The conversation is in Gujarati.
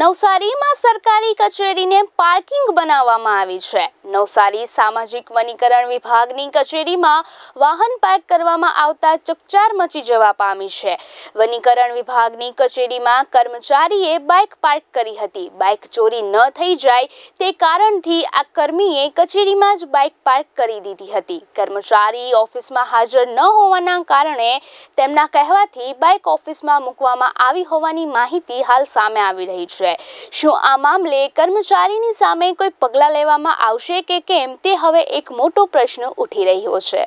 નવસારીમાં સરકારી કચેરીને પાર્કિંગ બનાવવામાં આવી છે નવસારી સામાજિક વનીકરણ વિભાગની કચેરીમાં વાહન પાર્ક કરવામાં આવતા ચકચાર મચી જવા પામી છે વનીકરણ વિભાગની કચેરીમાં કર્મચારીએ બાઇક પાર્ક કરી હતી બાઇક ચોરી ન થઈ જાય તે કારણથી આ કર્મીએ કચેરીમાં જ બાઇક પાર્ક કરી દીધી હતી કર્મચારી ઓફિસમાં હાજર ન હોવાના કારણે તેમના કહેવાથી બાઇક ઓફિસમાં મૂકવામાં આવી હોવાની માહિતી હાલ સામે આવી રહી છે શું આ મામલે કર્મચારીની સામે કોઈ પગલાં લેવામાં આવશે છે કે કેમ તે હવે એક મોટો પ્રશ્ન ઉઠી રહ્યો છે